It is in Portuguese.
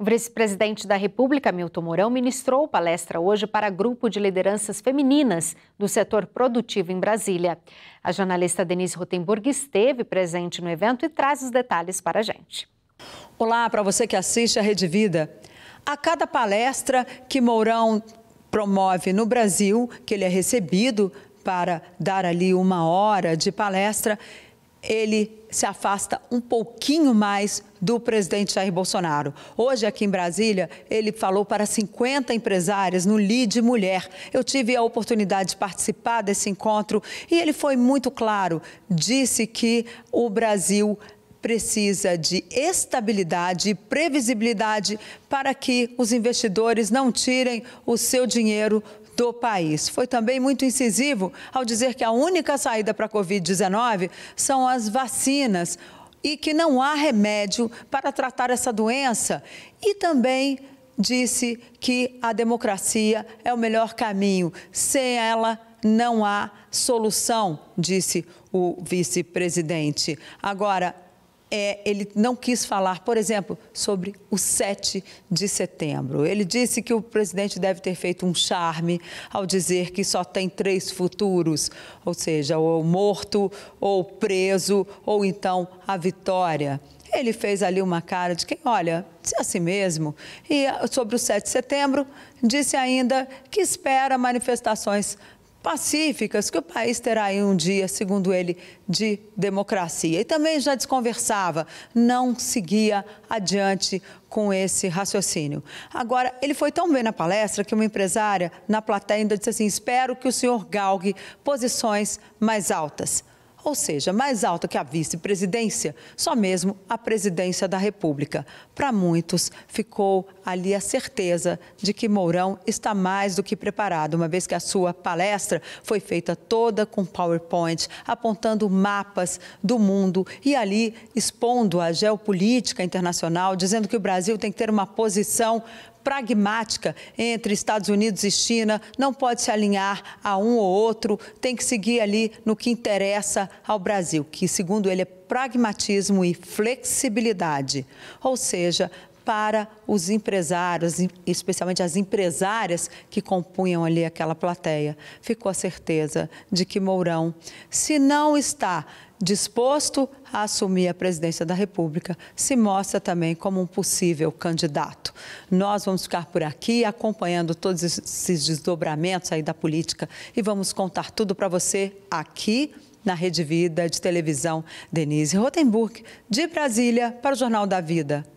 O vice-presidente da República, Milton Mourão, ministrou palestra hoje para grupo de lideranças femininas do setor produtivo em Brasília. A jornalista Denise Rotenburg esteve presente no evento e traz os detalhes para a gente. Olá para você que assiste a Rede Vida. A cada palestra que Mourão promove no Brasil, que ele é recebido para dar ali uma hora de palestra, ele se afasta um pouquinho mais do presidente Jair Bolsonaro. Hoje, aqui em Brasília, ele falou para 50 empresárias no LID Mulher. Eu tive a oportunidade de participar desse encontro e ele foi muito claro. Disse que o Brasil precisa de estabilidade e previsibilidade para que os investidores não tirem o seu dinheiro do país. Foi também muito incisivo ao dizer que a única saída para a Covid-19 são as vacinas e que não há remédio para tratar essa doença. E também disse que a democracia é o melhor caminho. Sem ela, não há solução, disse o vice-presidente. Agora, é, ele não quis falar, por exemplo, sobre o 7 de setembro. Ele disse que o presidente deve ter feito um charme ao dizer que só tem três futuros, ou seja, ou morto, ou preso, ou então a vitória. Ele fez ali uma cara de quem olha, se é assim mesmo. E sobre o 7 de setembro, disse ainda que espera manifestações pacíficas que o país terá aí um dia, segundo ele, de democracia. E também já desconversava, não seguia adiante com esse raciocínio. Agora, ele foi tão bem na palestra que uma empresária na plateia ainda disse assim: espero que o senhor galgue posições mais altas ou seja, mais alta que a vice-presidência, só mesmo a presidência da República. Para muitos, ficou ali a certeza de que Mourão está mais do que preparado, uma vez que a sua palestra foi feita toda com PowerPoint, apontando mapas do mundo e ali expondo a geopolítica internacional, dizendo que o Brasil tem que ter uma posição pragmática entre Estados Unidos e China, não pode se alinhar a um ou outro, tem que seguir ali no que interessa ao Brasil, que, segundo ele, é pragmatismo e flexibilidade. Ou seja, para os empresários, especialmente as empresárias que compunham ali aquela plateia. Ficou a certeza de que Mourão, se não está disposto a assumir a presidência da República, se mostra também como um possível candidato. Nós vamos ficar por aqui acompanhando todos esses desdobramentos aí da política e vamos contar tudo para você aqui na Rede Vida de televisão Denise Rotenburg, de Brasília, para o Jornal da Vida.